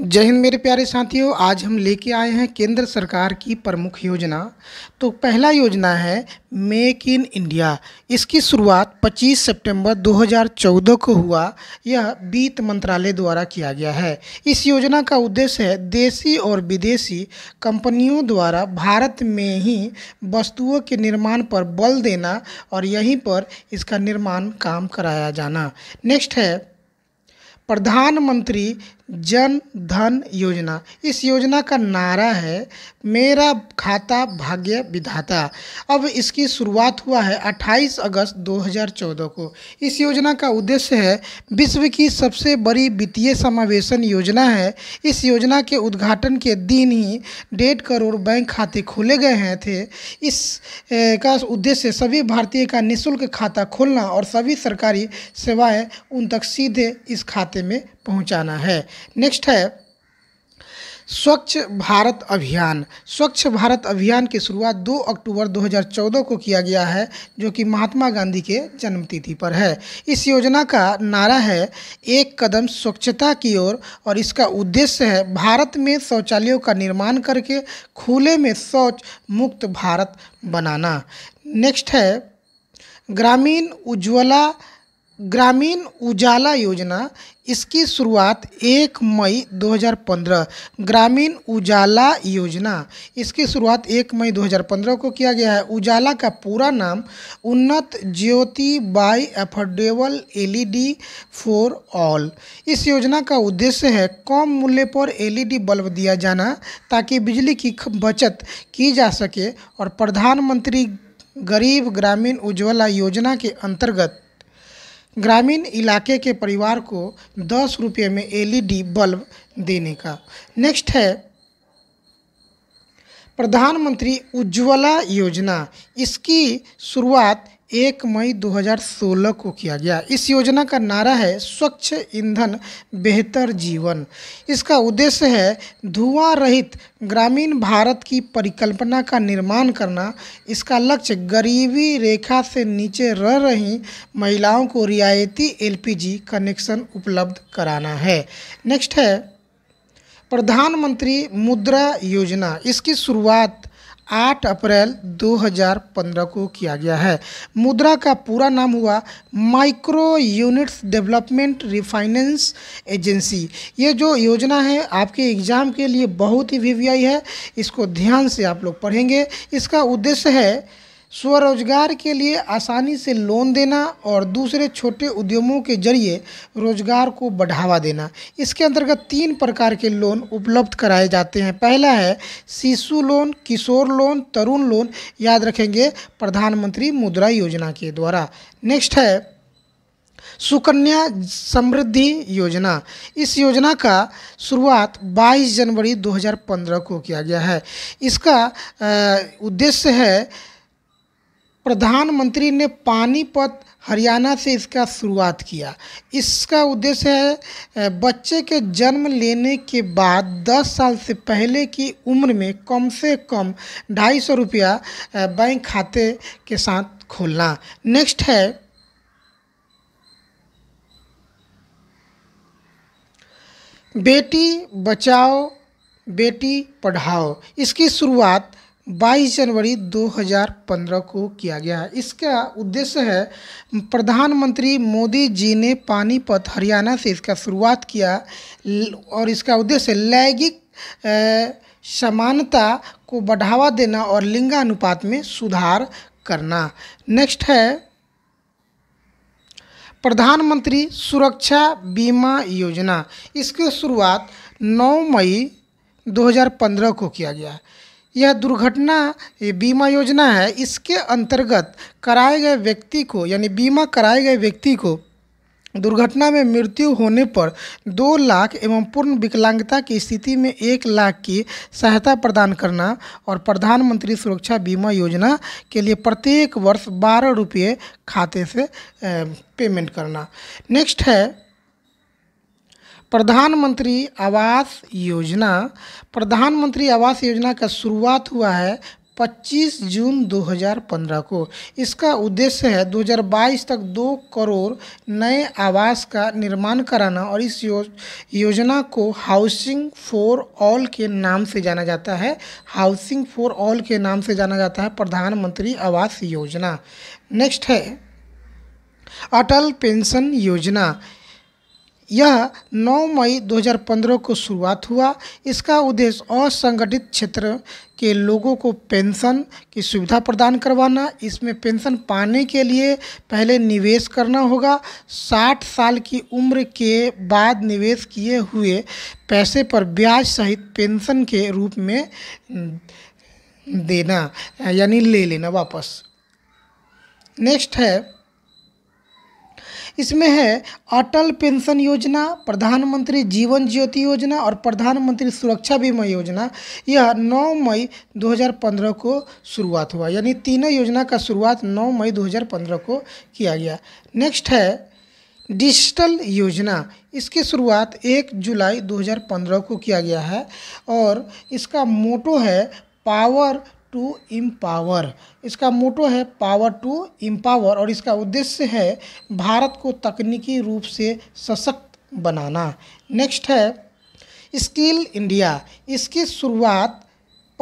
जय हिंद मेरे प्यारे साथियों आज हम लेके आए हैं केंद्र सरकार की प्रमुख योजना तो पहला योजना है मेक इन इंडिया इसकी शुरुआत 25 सितंबर 2014 को हुआ यह वित्त मंत्रालय द्वारा किया गया है इस योजना का उद्देश्य है देशी और विदेशी कंपनियों द्वारा भारत में ही वस्तुओं के निर्माण पर बल देना और यहीं पर इसका निर्माण काम कराया जाना नेक्स्ट है प्रधानमंत्री जन धन योजना इस योजना का नारा है मेरा खाता भाग्य विधाता अब इसकी शुरुआत हुआ है 28 अगस्त 2014 को इस योजना का उद्देश्य है विश्व की सबसे बड़ी वित्तीय समावेशन योजना है इस योजना के उद्घाटन के दिन ही डेढ़ करोड़ बैंक खाते खोले गए हैं थे इस का उद्देश्य सभी भारतीय का निःशुल्क खाता खोलना और सभी सरकारी सेवाएँ उन तक सीधे इस खाते रास्ते में पहुंचाना है नेक्स्ट है स्वच्छ भारत अभियान स्वच्छ भारत अभियान की शुरुआत 2 अक्टूबर 2014 को किया गया है जो कि महात्मा गांधी के जन्मतिथि पर है इस योजना का नारा है एक कदम स्वच्छता की ओर और, और इसका उद्देश्य है भारत में शौचालयों का निर्माण करके खुले में शौच मुक्त भारत बनाना नेक्स्ट है ग्रामीण उज्ज्वला ग्रामीण उजाला योजना इसकी शुरुआत एक मई 2015 ग्रामीण उजाला योजना इसकी शुरुआत एक मई 2015 को किया गया है उजाला का पूरा नाम Unnat Jyoti by affordable LED for all इस योजना का उद्देश्य है कम मूल्य पर एलईडी बल्ब दिया जाना ताकि बिजली की बचत की जा सके और प्रधानमंत्री गरीब ग्रामीण उज्ज्वला योजना के अंतर्गत ग्रामीण इलाके के परिवार को दस रुपये में एलईडी बल्ब देने का नेक्स्ट है प्रधानमंत्री उज्ज्वला योजना इसकी शुरुआत एक मई 2016 को किया गया इस योजना का नारा है स्वच्छ ईंधन बेहतर जीवन इसका उद्देश्य है धुआं रहित ग्रामीण भारत की परिकल्पना का निर्माण करना इसका लक्ष्य गरीबी रेखा से नीचे रह रही महिलाओं को रियायती एलपीजी कनेक्शन उपलब्ध कराना है नेक्स्ट है प्रधानमंत्री मुद्रा योजना इसकी शुरुआत 8 अप्रैल 2015 को किया गया है मुद्रा का पूरा नाम हुआ micro units development refinance agency ये जो योजना है आपके एग्ज़ाम के लिए बहुत ही वी है इसको ध्यान से आप लोग पढ़ेंगे इसका उद्देश्य है स्वरोजगार के लिए आसानी से लोन देना और दूसरे छोटे उद्यमों के जरिए रोजगार को बढ़ावा देना इसके अंतर्गत तीन प्रकार के लोन उपलब्ध कराए जाते हैं पहला है Shishu loan Kishore loan Tarun loan याद रखेंगे प्रधानमंत्री मुद्रा योजना के द्वारा नेक्स्ट है सुकन्या समृद्धि योजना इस योजना का शुरुआत 22 जनवरी 2015 को किया गया है इसका उद्देश्य है प्रधानमंत्री ने पानीपत हरियाणा से इसका शुरुआत किया इसका उद्देश्य है बच्चे के जन्म लेने के बाद 10 साल से पहले की उम्र में कम से कम ढाई सौ रुपया बैंक खाते के साथ खोलना नेक्स्ट है बेटी बचाओ बेटी पढ़ाओ इसकी शुरुआत 22 जनवरी 2015 को किया गया है इसका उद्देश्य है प्रधानमंत्री मोदी जी ने पानीपत हरियाणा से इसका शुरुआत किया और इसका उद्देश्य लैंगिक समानता को बढ़ावा देना और लिंगानुपात में सुधार करना नेक्स्ट है प्रधानमंत्री सुरक्षा बीमा योजना इसकी शुरुआत 9 मई 2015 को किया गया है यह दुर्घटना बीमा योजना है इसके अंतर्गत कराए गए व्यक्ति को यानी बीमा कराए गए व्यक्ति को दुर्घटना में मृत्यु होने पर दो लाख एवं पूर्ण विकलांगता की स्थिति में एक लाख की सहायता प्रदान करना और प्रधानमंत्री सुरक्षा बीमा योजना के लिए प्रत्येक वर्ष बारह रुपये खाते से पेमेंट करना नेक्स्ट है प्रधानमंत्री आवास योजना प्रधानमंत्री आवास योजना का शुरुआत हुआ है 25 जून 2015 को इसका उद्देश्य है 2022 तक दो करोड़ नए आवास का निर्माण कराना और इस योज योजना को हाउसिंग फॉर ऑल के नाम से जाना जाता है हाउसिंग फॉर ऑल के नाम से जाना जाता है प्रधानमंत्री आवास योजना नेक्स्ट है अटल पेंशन योजना यह 9 मई 2015 को शुरुआत हुआ इसका उद्देश्य असंगठित क्षेत्र के लोगों को पेंशन की सुविधा प्रदान करवाना इसमें पेंशन पाने के लिए पहले निवेश करना होगा 60 साल की उम्र के बाद निवेश किए हुए पैसे पर ब्याज सहित पेंशन के रूप में देना यानी ले लेना वापस नेक्स्ट है इसमें है अटल पेंशन योजना प्रधानमंत्री जीवन ज्योति योजना और प्रधानमंत्री सुरक्षा बीमा योजना यह 9 मई 2015 को शुरुआत हुआ यानी तीनों योजना का शुरुआत 9 मई 2015 को किया गया नेक्स्ट है डिजिटल योजना इसकी शुरुआत 1 जुलाई 2015 को किया गया है और इसका मोटो है पावर टू इम्पावर इसका मोटो है पावर टू इम्पावर और इसका उद्देश्य है भारत को तकनीकी रूप से सशक्त बनाना नेक्स्ट है स्किल इंडिया इसकी शुरुआत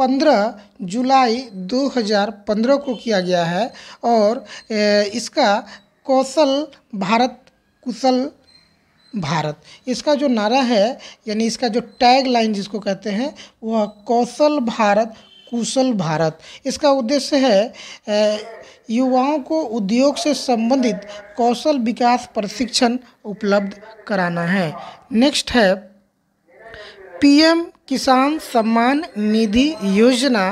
15 जुलाई 2015 को किया गया है और इसका कौशल भारत कुशल भारत इसका जो नारा है यानी इसका जो टैग लाइन जिसको कहते हैं वह कौशल भारत कुशल भारत इसका उद्देश्य है युवाओं को उद्योग से संबंधित कौशल विकास प्रशिक्षण उपलब्ध कराना है नेक्स्ट है पीएम किसान सम्मान निधि योजना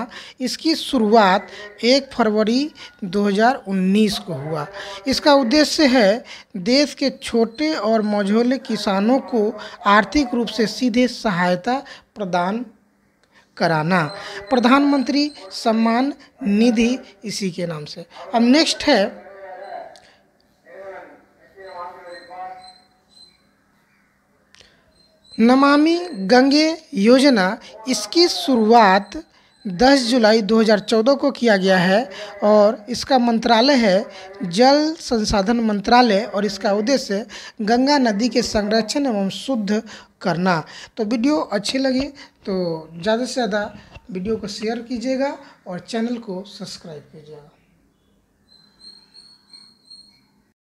इसकी शुरुआत 1 फरवरी 2019 को हुआ इसका उद्देश्य है देश के छोटे और मझोले किसानों को आर्थिक रूप से सीधे सहायता प्रदान कराना प्रधानमंत्री सम्मान निधि इसी के नाम से अब नेक्स्ट है नमामि गंगे योजना इसकी शुरुआत 10 जुलाई 2014 को किया गया है और इसका मंत्रालय है जल संसाधन मंत्रालय और इसका उद्देश्य गंगा नदी के संरक्षण एवं शुद्ध करना तो वीडियो अच्छी लगी तो ज़्यादा से ज़्यादा वीडियो को शेयर कीजिएगा और चैनल को सब्सक्राइब कीजिएगा